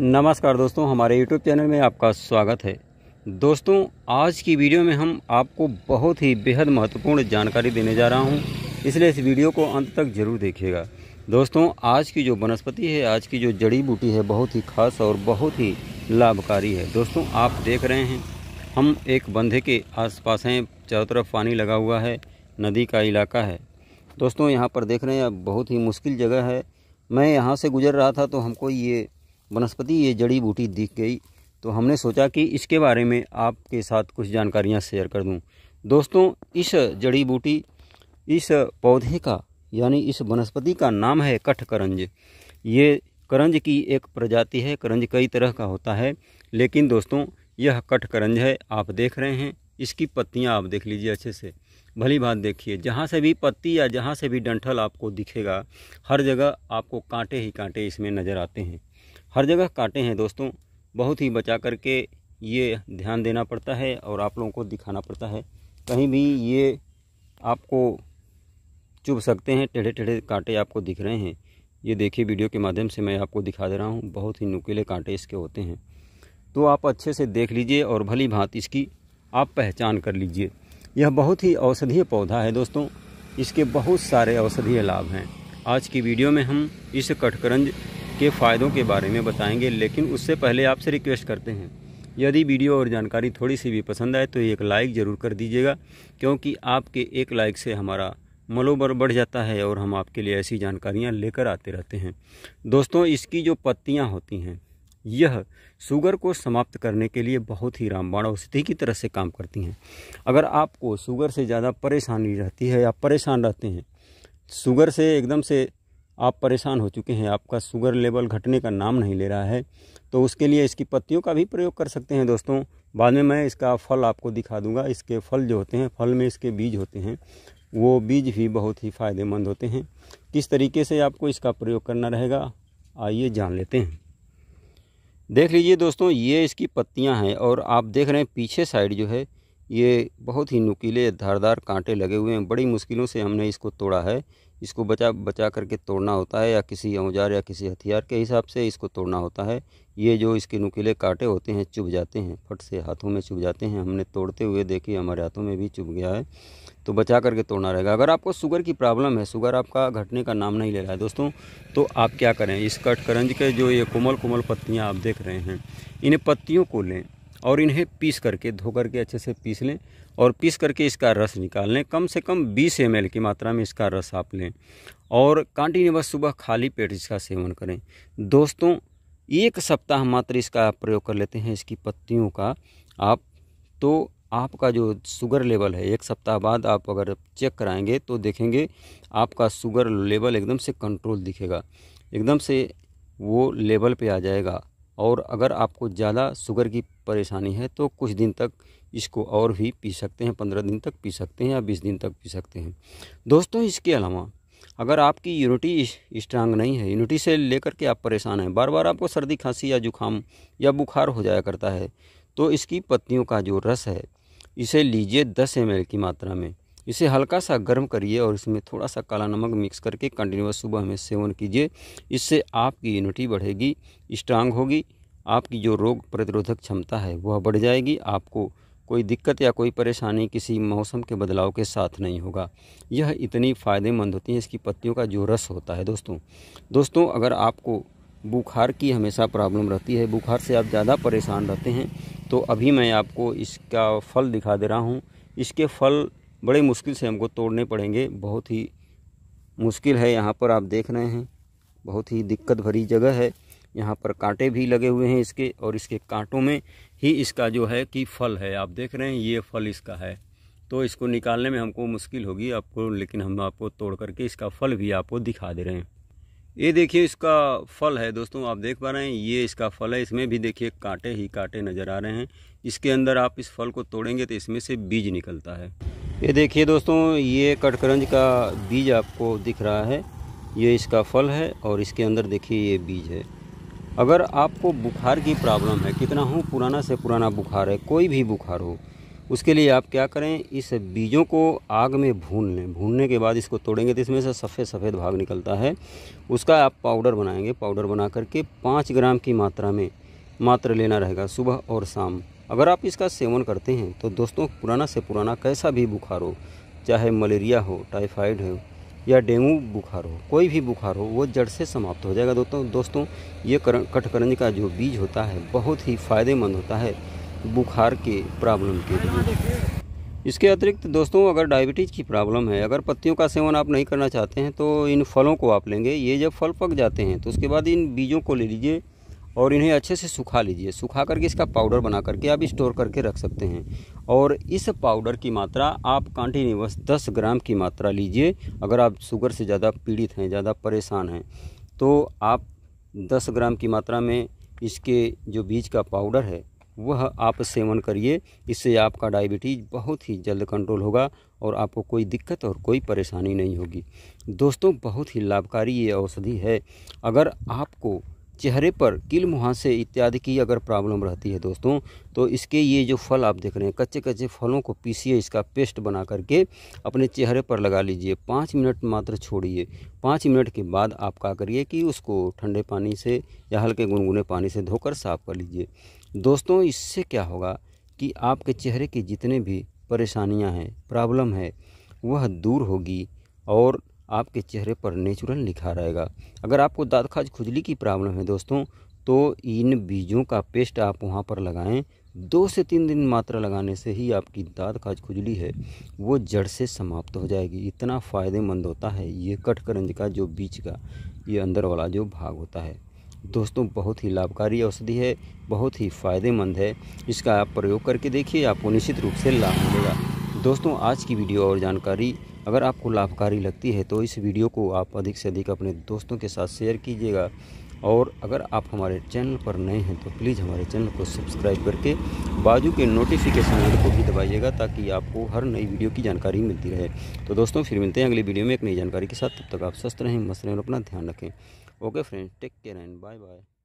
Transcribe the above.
नमस्कार दोस्तों हमारे YouTube चैनल में आपका स्वागत है दोस्तों आज की वीडियो में हम आपको बहुत ही बेहद महत्वपूर्ण जानकारी देने जा रहा हूं, इसलिए इस वीडियो को अंत तक जरूर देखिएगा दोस्तों आज की जो वनस्पति है आज की जो जड़ी बूटी है बहुत ही खास और बहुत ही लाभकारी है दोस्तों आप देख रहे हैं हम एक बंधे के पास हैं चारों तरफ पानी लगा हुआ है नदी का इलाका है दोस्तों यहाँ पर देख रहे हैं बहुत ही मुश्किल जगह है मैं यहाँ से गुजर रहा था तो हमको ये वनस्पति ये जड़ी बूटी दिख गई तो हमने सोचा कि इसके बारे में आपके साथ कुछ जानकारियाँ शेयर कर दूँ दोस्तों इस जड़ी बूटी इस पौधे का यानी इस वनस्पति का नाम है कठ करंज ये करंज की एक प्रजाति है करंज कई तरह का होता है लेकिन दोस्तों यह करंज है आप देख रहे हैं इसकी पत्तियाँ आप देख लीजिए अच्छे से भली बात देखिए जहाँ से भी पत्ती या जहाँ से भी डंठल आपको दिखेगा हर जगह आपको कांटे ही कांटे इसमें नज़र आते हैं हर जगह काटे हैं दोस्तों बहुत ही बचा करके ये ध्यान देना पड़ता है और आप लोगों को दिखाना पड़ता है कहीं भी ये आपको चुभ सकते हैं टेढ़े टेढ़े कांटे आपको दिख रहे हैं ये देखिए वीडियो के माध्यम से मैं आपको दिखा दे रहा हूँ बहुत ही नुकीले कांटे इसके होते हैं तो आप अच्छे से देख लीजिए और भली भांत इसकी आप पहचान कर लीजिए यह बहुत ही औषधीय पौधा है दोस्तों इसके बहुत सारे औषधीय लाभ हैं आज की वीडियो में हम इस कठकरंज के फ़ायदों के बारे में बताएंगे लेकिन उससे पहले आपसे रिक्वेस्ट करते हैं यदि वीडियो और जानकारी थोड़ी सी भी पसंद आए तो एक लाइक ज़रूर कर दीजिएगा क्योंकि आपके एक लाइक से हमारा मनोबल बढ़ जाता है और हम आपके लिए ऐसी जानकारियाँ लेकर आते रहते हैं दोस्तों इसकी जो पत्तियाँ होती हैं यह शुगर को समाप्त करने के लिए बहुत ही रामबाण औषधि की तरह से काम करती हैं अगर आपको शुगर से ज़्यादा परेशानी रहती है या परेशान रहते हैं शुगर से एकदम से आप परेशान हो चुके हैं आपका शुगर लेवल घटने का नाम नहीं ले रहा है तो उसके लिए इसकी पत्तियों का भी प्रयोग कर सकते हैं दोस्तों बाद में मैं इसका फल आपको दिखा दूंगा इसके फल जो होते हैं फल में इसके बीज होते हैं वो बीज भी बहुत ही फ़ायदेमंद होते हैं किस तरीके से आपको इसका प्रयोग करना रहेगा आइए जान लेते हैं देख लीजिए दोस्तों ये इसकी पत्तियाँ हैं और आप देख रहे हैं पीछे साइड जो है ये बहुत ही नुकीले धारदार कांटे लगे हुए हैं बड़ी मुश्किलों से हमने इसको तोड़ा है इसको बचा बचा करके तोड़ना होता है या किसी औजार या किसी हथियार के हिसाब से इसको तोड़ना होता है ये जो इसके नुकीले कांटे होते हैं चुभ जाते हैं फट से हाथों में चुभ जाते हैं हमने तोड़ते हुए देखिए हमारे हाथों में भी चुभ गया है तो बचा करके तोड़ना रहेगा अगर आपको शुगर की प्रॉब्लम है शुगर आपका घटने का नाम नहीं ले रहा है दोस्तों तो आप क्या करें इस कटकरंज के जो ये कोमल कोमल पत्तियाँ आप देख रहे हैं इन पत्तियों को लें और इन्हें पीस करके धो करके अच्छे से पीस लें और पीस करके इसका रस निकाल लें कम से कम 20 एम की मात्रा में इसका रस आप लें और कंटिन्यूस सुबह खाली पेट इसका सेवन करें दोस्तों एक सप्ताह मात्र इसका प्रयोग कर लेते हैं इसकी पत्तियों का आप तो आपका जो शुगर लेवल है एक सप्ताह बाद आप अगर चेक कराएंगे तो देखेंगे आपका शुगर लेवल एकदम से कंट्रोल दिखेगा एकदम से वो लेवल पे आ जाएगा और अगर आपको ज़्यादा शुगर की परेशानी है तो कुछ दिन तक इसको और भी पी सकते हैं पंद्रह दिन तक पी सकते हैं या बीस दिन तक पी सकते हैं दोस्तों इसके अलावा अगर आपकी यूनिटी स्ट्रांग नहीं है यूनिटी से लेकर के आप परेशान हैं बार बार आपको सर्दी खांसी या जुकाम या बुखार हो जाया करता है तो इसकी पत्तियों का जो रस है इसे लीजिए दस एम की मात्रा में इसे हल्का सा गर्म करिए और इसमें थोड़ा सा काला नमक मिक्स करके कंटिन्यूस सुबह में सेवन कीजिए इससे आपकी इम्यूनिटी बढ़ेगी स्ट्रांग होगी आपकी जो रोग प्रतिरोधक क्षमता है वह बढ़ जाएगी आपको कोई दिक्कत या कोई परेशानी किसी मौसम के बदलाव के साथ नहीं होगा यह इतनी फ़ायदेमंद होती है इसकी पत्तियों का जो रस होता है दोस्तों दोस्तों अगर आपको बुखार की हमेशा प्रॉब्लम रहती है बुखार से आप ज़्यादा परेशान रहते हैं तो अभी मैं आपको इसका फल दिखा दे रहा हूँ इसके फल बड़े मुश्किल से हमको तोड़ने पड़ेंगे बहुत ही मुश्किल है यहाँ पर आप देख रहे हैं बहुत ही दिक्कत भरी जगह है यहाँ पर कांटे भी लगे हुए हैं इसके और इसके कांटों में ही इसका जो है कि फल है आप देख रहे हैं ये फल इसका है तो इसको निकालने में हमको मुश्किल होगी आपको लेकिन हम आपको तोड़ करके इसका फल भी आपको दिखा दे रहे हैं ये देखिए इसका फल है दोस्तों आप देख पा रहे हैं ये इसका फल है इसमें भी देखिए कांटे ही कांटे नज़र आ रहे हैं इसके अंदर आप इस फल को तोड़ेंगे तो इसमें से बीज निकलता है ये देखिए दोस्तों ये कटकरंज का बीज आपको दिख रहा है ये इसका फल है और इसके अंदर देखिए ये बीज है अगर आपको बुखार की प्रॉब्लम है कितना हो पुराना से पुराना बुखार है कोई भी बुखार हो उसके लिए आप क्या करें इस बीजों को आग में भून लें भूनने के बाद इसको तोड़ेंगे तो इसमें से सफ़ेद सफ़ेद भाग निकलता है उसका आप पाउडर बनाएंगे पाउडर बना करके पाँच ग्राम की मात्रा में मात्र लेना रहेगा सुबह और शाम अगर आप इसका सेवन करते हैं तो दोस्तों पुराना से पुराना कैसा भी बुखार हो चाहे मलेरिया हो टाइफाइड हो या डेंगू बुखार हो कोई भी बुखार हो वो जड़ से समाप्त हो जाएगा दोस्तों दोस्तों ये कटकरंज का जो बीज होता है बहुत ही फ़ायदेमंद होता है बुखार के प्रॉब्लम के लिए इसके अतिरिक्त दोस्तों अगर डायबिटीज़ की प्रॉब्लम है अगर पत्तियों का सेवन आप नहीं करना चाहते हैं तो इन फलों को आप लेंगे ये जब फल पक जाते हैं तो उसके बाद इन बीजों को ले लीजिए और इन्हें अच्छे से सुखा लीजिए सुखा करके इसका पाउडर बना करके आप स्टोर करके रख सकते हैं और इस पाउडर की मात्रा आप कंटिन्यूस दस ग्राम की मात्रा लीजिए अगर आप शुगर से ज़्यादा पीड़ित हैं ज़्यादा परेशान हैं तो आप दस ग्राम की मात्रा में इसके जो बीज का पाउडर है वह आप सेवन करिए इससे आपका डायबिटीज़ बहुत ही जल्द कंट्रोल होगा और आपको कोई दिक्कत और कोई परेशानी नहीं होगी दोस्तों बहुत ही लाभकारी ये औषधि है अगर आपको चेहरे पर किल मुहासे इत्यादि की अगर प्रॉब्लम रहती है दोस्तों तो इसके ये जो फल आप देख रहे हैं कच्चे कच्चे फलों को पीसिए इसका पेस्ट बना करके अपने चेहरे पर लगा लीजिए पाँच मिनट मात्र छोड़िए पाँच मिनट के बाद आप क्या करिए कि उसको ठंडे पानी से या हल्के गुनगुने पानी से धोकर साफ कर लीजिए दोस्तों इससे क्या होगा कि आपके चेहरे की जितने भी परेशानियाँ हैं प्रॉब्लम है वह दूर होगी और आपके चेहरे पर नेचुरल निखार रहेगा अगर आपको खाज खुजली की प्रॉब्लम है दोस्तों तो इन बीजों का पेस्ट आप वहाँ पर लगाएं दो से तीन दिन मात्रा लगाने से ही आपकी दाद खाज खुजली है वो जड़ से समाप्त हो जाएगी इतना फ़ायदेमंद होता है ये कटकरंज का जो बीज का ये अंदर वाला जो भाग होता है दोस्तों बहुत ही लाभकारी औषधि है बहुत ही फ़ायदेमंद है इसका आप प्रयोग करके देखिए आपको निश्चित रूप से लाभ मिलेगा दोस्तों आज की वीडियो और जानकारी अगर आपको लाभकारी लगती है तो इस वीडियो को आप अधिक से अधिक अपने दोस्तों के साथ शेयर कीजिएगा और अगर आप हमारे चैनल पर नए हैं तो प्लीज़ हमारे चैनल को सब्सक्राइब करके बाजू के नोटिफिकेशन बेल को भी दबाइएगा ताकि आपको हर नई वीडियो की जानकारी मिलती रहे तो दोस्तों फिर मिलते हैं अगली वीडियो में एक नई जानकारी के साथ तब तक आप स्वस्थ रहें मस्त रहें और अपना ध्यान रखें okay friends take care and bye bye